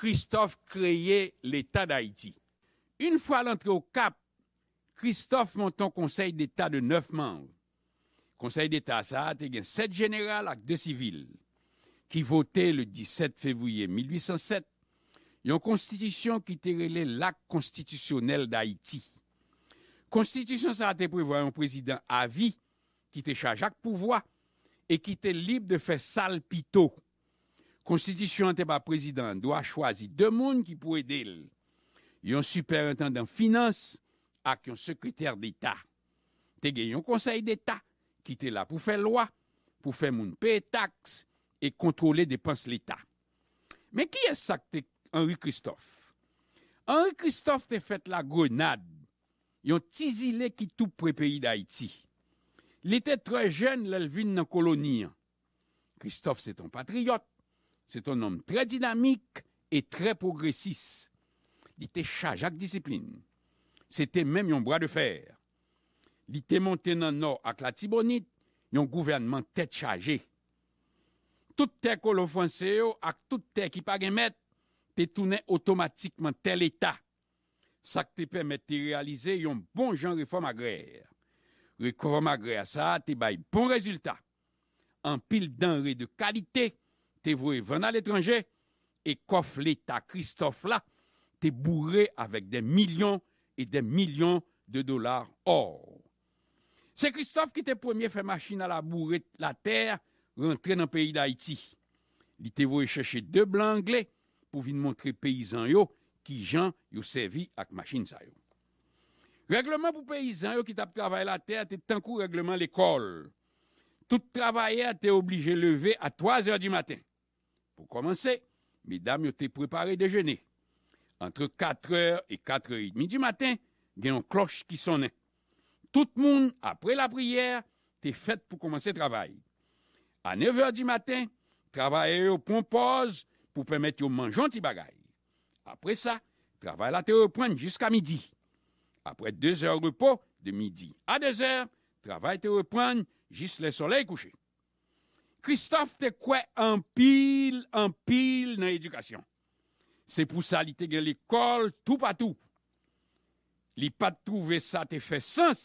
Christophe kreye l'Etat d'Haïti. Un fwa l'entre au kap, Christophe monton konsey d'Etat de neuf manj. Konsey d'Etat sa a te gen set general ak de sivil ki vote le 17 fevriye 1807. Yon konstitisyon ki te rele l'ak konstitisyonel d'Haïti. Konstitisyon sa a te prevoye yon prezident avi ki te chajak pouvoi e ki te libe de fe salpito. Konstitisyon an te pa prezidant do a chwazi demoun ki pou edel yon superintendant finance ak yon sekretèr d'Etat. Te gen yon konsey d'Etat ki te la pou fè lwa, pou fè moun pè tax e kontrole depans l'Etat. Men ki yon sak te Henri Christophe? Henri Christophe te fèt la grenade yon tizi lè ki tou prepeyi d'Haïti. Li te tre jèn lèl vin nan koloniyan. Christophe se ton patriyot. Se ton nom tre dinamik e tre progresis. Li te chajak disiplin. Se te menm yon bra de fer. Li te monten nan nor ak la tibonit, yon gouvernman te chaje. Tout bon te kolofanse yo ak tout te ki pagimet, te toune otomatikman tel etat. Sak te pemet te realize yon bon jan reform agrer. Reform agrer sa te bay bon rezultat. An pil dan re de kalite, Te vou e vwena l'étranger, e kof l'état Christophe la, te bourré avèk den milyon et den milyon de dolar or. Se Christophe ki te pwemye fè machin a la bourré la terre, rentre nan peyi d'Haïti, li te vou e chèche de blanglé pou vin montre peyizan yo ki jan yo sevi ak machin sa yo. Règleman pou peyizan yo ki tap travaye la terre, te tankou règleman l'école. Tout travaye a te oblige levé a 3 hèr di matin. Pour mesdames, mesdames, vous préparé préparé déjeuner. Entre 4h et 4h30 du matin, a une cloche qui sonne. Tout le monde, après la prière, t'es fait pour commencer le travail. À 9h du matin, au point pour pour permettre yo manger ti bagaille Après ça, à la te repris jusqu'à midi. Après 2h repos de midi à 2h, travail te repris jusqu'à le soleil couché. Christophe te kwe an pil, an pil nan edukasyon. Se pou sa li te gen l'ekol tou patou. Li patou ve sa te fe sens.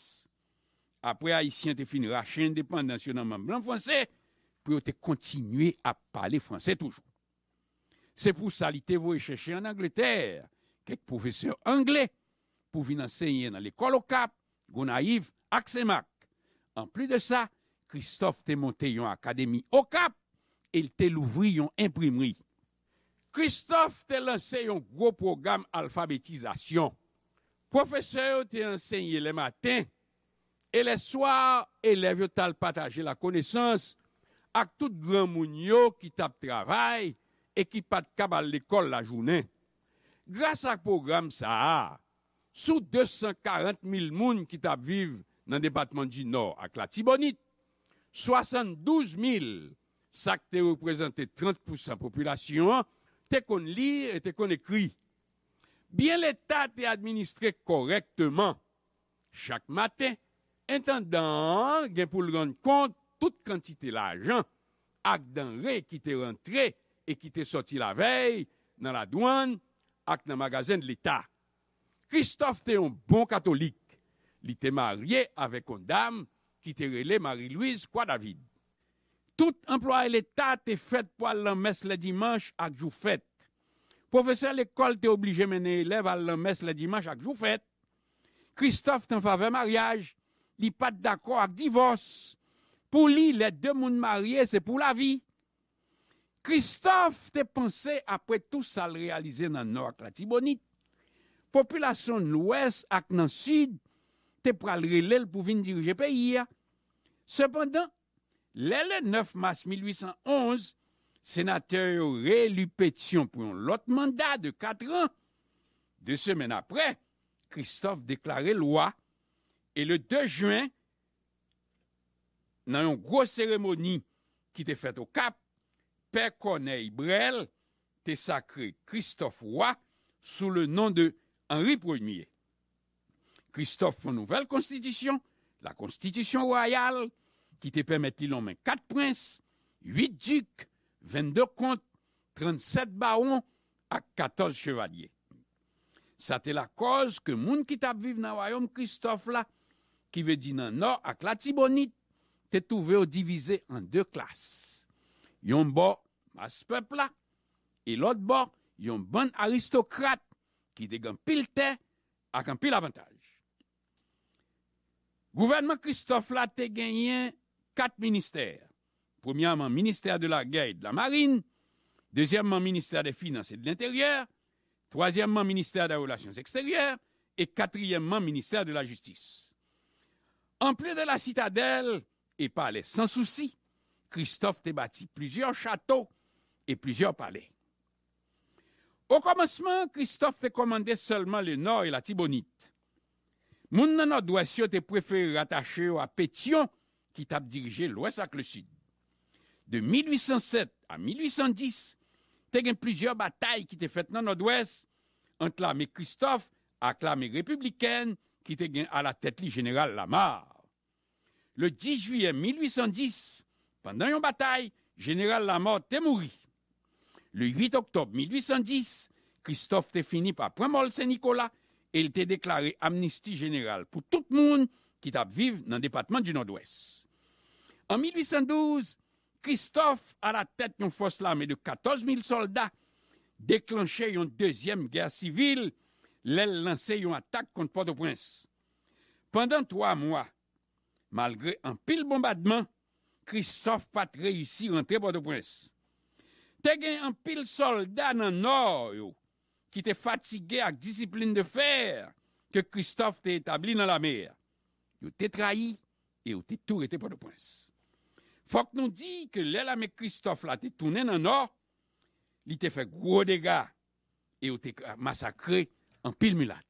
Apre a y si an te fin rache independensyon nan man blan fwansè, pou yo te kontinuye a pale fwansè toujou. Se pou sa li te vou e cheshe an Angleterre, kek poufeseur Angle pou vin ansenye nan l'ekol okap, goun a yiv aksemak. An pli de sa, Christophe te monte yon akademi o kap, el te louvri yon imprimri. Christophe te lansè yon gro program alfabetizasyon. Profeseur te lansè yon le maten, e le soar, eleve tal pataje la konesans, ak tout gran moun yo ki tap travay, e ki pat kabal l'ekol la jounen. Gras ak program sa a, sou 240 mil moun ki tap viv nan debatman di nor ak la tibonit, 72.000, sak te reprezent te 30% popyla syon, te kon li et te kon ekri. Bien l'Etat te administre korektman. Chak maten, enten dan gen pou l'ran kont tout kantite la jan, ak dan re ki te rentre e ki te soti la vey nan la douan ak nan magazen l'Etat. Christophe te yon bon katolik. Li te marye avek yon dam. ki te rele Marie-Louise, kwa David. Tout employe l'Etat te fet pou al l'anmes le dimanche ak jou fet. Profeseur l'ekol te oblige menen elev al l'anmes le dimanche ak jou fet. Christophe te fave mariage, li pat d'akor ak divos. Pou li le demoun mariye, se pou la vi. Christophe te pense apre tout sa l'realize nan ork la tibonit. Populasyon l'ouest ak nan sud te pral rele l pou vin dirije peyi ya. Sependan, lè lè 9 mars 1811, sénatèr Ré-Lupétion proun l'ot mandat de 4 ans. Deux semaines après, Christophe déclare loi et le 2 juen, nan yon gros cérémonie qui t'est faite au Cap, Père Cornel Brel t'est sacré Christophe Roy sous le nom de Henri Ier. Christophe foun nouvel constitution la Constitution royale, qui te permet de nommer 4 princes, huit ducs, 22 comtes, 37 barons à 14 chevaliers. Ça te la cause que moun qui vivent dans le royaume Christophe là, qui veut dire dans nord avec la Tibonite, te trouvé divisé en deux classes. Yon bon masse peuple là, et l'autre bord, yon bon aristocrate qui te gagne pile terre, avec un pile avantage. Gouvernement Christophe là, quatre gagné quatre Premièrement, ministère de la guerre et de la marine. Deuxièmement, ministère des finances et de l'intérieur. Troisièmement, ministère des relations extérieures. Et quatrièmement, ministère de la justice. En plus de la citadelle, et palais sans souci, Christophe t'a bâti plusieurs châteaux et plusieurs palais. Au commencement, Christophe te commandé seulement le nord et la Tibonite. Moun nan Odwes yo te prefere ratache yo a Petion ki te ap dirije l'Ouest ak le Sud. De 1807 a 1810, te gen plizye batay ki te fet nan Odwes, anklame Kristof, anklame Republiken ki te gen a la tetli General Lamar. Le 10 juyen 1810, pandan yon batay, General Lamar te mouri. Le 8 oktob 1810, Kristof te fini pa premol Saint-Nicolas el te deklare amnisti general pou tout moun ki tap vive nan depatman di Nord-Ouest. An 1812, Christophe a la tete yon foslamè de 14 000 soldat deklanche yon deuxième guerre civile lè lansé yon atak kontre Port-au-Prince. Pendant 3 mois, malgré an pil bombardement, Christophe pat reyussi rentrer Port-au-Prince. Te gen an pil soldat nan Nord-Ouest. ki te fatsige ak disipline de fer ke Christophe te etabli nan la mer. Yo te trahi, yo te tou rete pa do pwens. Fok nou di ke lè la me Christophe la te tounen nan or, li te fè gro dega, yo te masakre an pil mulat.